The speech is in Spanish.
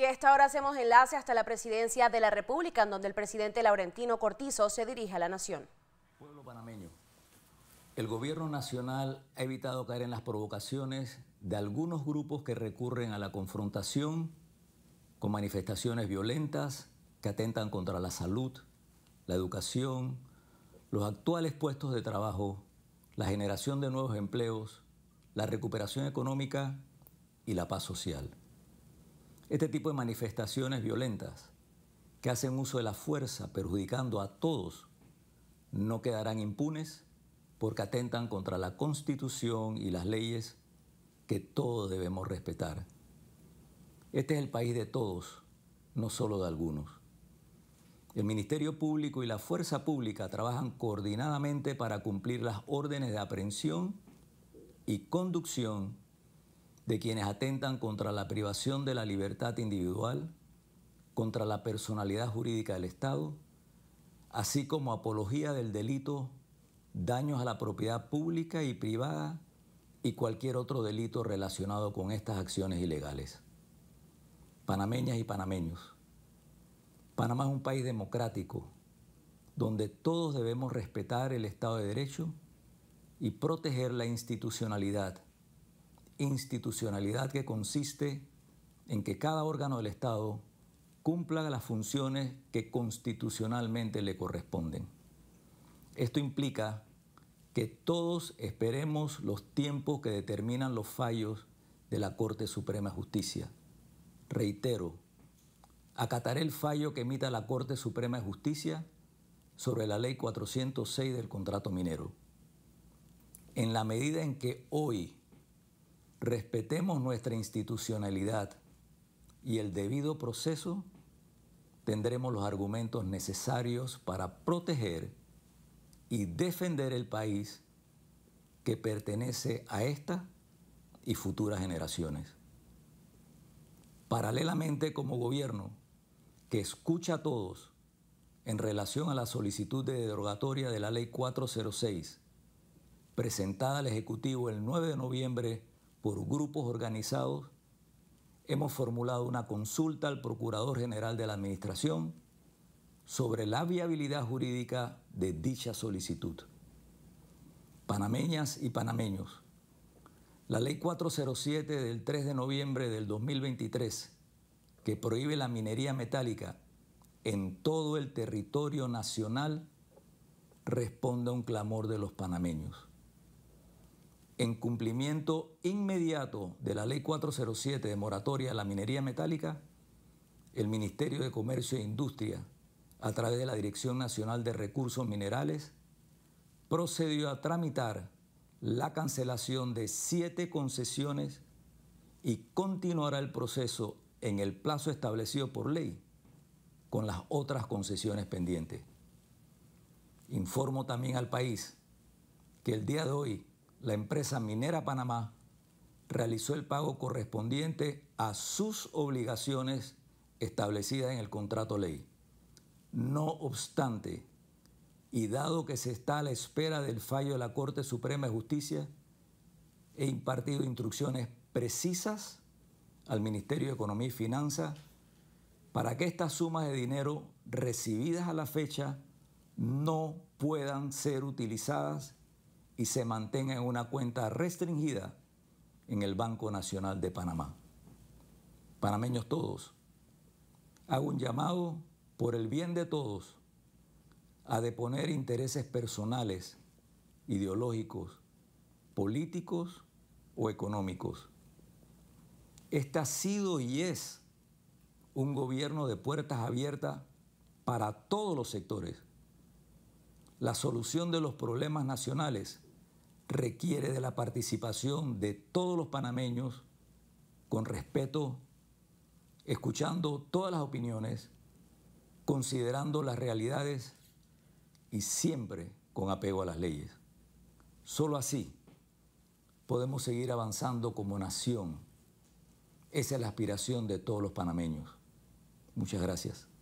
Y a esta hora hacemos enlace hasta la presidencia de la República, en donde el presidente Laurentino Cortizo se dirige a la nación. Pueblo panameño, el gobierno nacional ha evitado caer en las provocaciones de algunos grupos que recurren a la confrontación con manifestaciones violentas que atentan contra la salud, la educación, los actuales puestos de trabajo, la generación de nuevos empleos, la recuperación económica y la paz social este tipo de manifestaciones violentas que hacen uso de la fuerza perjudicando a todos no quedarán impunes porque atentan contra la constitución y las leyes que todos debemos respetar. Este es el país de todos, no solo de algunos. El Ministerio Público y la Fuerza Pública trabajan coordinadamente para cumplir las órdenes de aprehensión y conducción de quienes atentan contra la privación de la libertad individual, contra la personalidad jurídica del Estado, así como apología del delito, daños a la propiedad pública y privada y cualquier otro delito relacionado con estas acciones ilegales. Panameñas y panameños, Panamá es un país democrático donde todos debemos respetar el Estado de Derecho y proteger la institucionalidad institucionalidad que consiste en que cada órgano del Estado cumpla las funciones que constitucionalmente le corresponden. Esto implica que todos esperemos los tiempos que determinan los fallos de la Corte Suprema de Justicia. Reitero, acataré el fallo que emita la Corte Suprema de Justicia sobre la Ley 406 del contrato minero. En la medida en que hoy respetemos nuestra institucionalidad y el debido proceso, tendremos los argumentos necesarios para proteger y defender el país que pertenece a esta y futuras generaciones. Paralelamente como gobierno, que escucha a todos en relación a la solicitud de derogatoria de la Ley 406, presentada al Ejecutivo el 9 de noviembre por grupos organizados, hemos formulado una consulta al Procurador General de la Administración sobre la viabilidad jurídica de dicha solicitud. Panameñas y panameños, la Ley 407 del 3 de noviembre del 2023, que prohíbe la minería metálica en todo el territorio nacional, responde a un clamor de los panameños en cumplimiento inmediato de la Ley 407 de moratoria a la minería metálica, el Ministerio de Comercio e Industria, a través de la Dirección Nacional de Recursos Minerales, procedió a tramitar la cancelación de siete concesiones y continuará el proceso en el plazo establecido por ley con las otras concesiones pendientes. Informo también al país que el día de hoy la empresa Minera Panamá realizó el pago correspondiente a sus obligaciones establecidas en el contrato ley. No obstante, y dado que se está a la espera del fallo de la Corte Suprema de Justicia, he impartido instrucciones precisas al Ministerio de Economía y Finanzas para que estas sumas de dinero recibidas a la fecha no puedan ser utilizadas y se mantenga en una cuenta restringida en el Banco Nacional de Panamá. Panameños todos, hago un llamado por el bien de todos a deponer intereses personales, ideológicos, políticos o económicos. Este ha sido y es un gobierno de puertas abiertas para todos los sectores. La solución de los problemas nacionales requiere de la participación de todos los panameños con respeto, escuchando todas las opiniones, considerando las realidades y siempre con apego a las leyes. Solo así podemos seguir avanzando como nación. Esa es la aspiración de todos los panameños. Muchas gracias.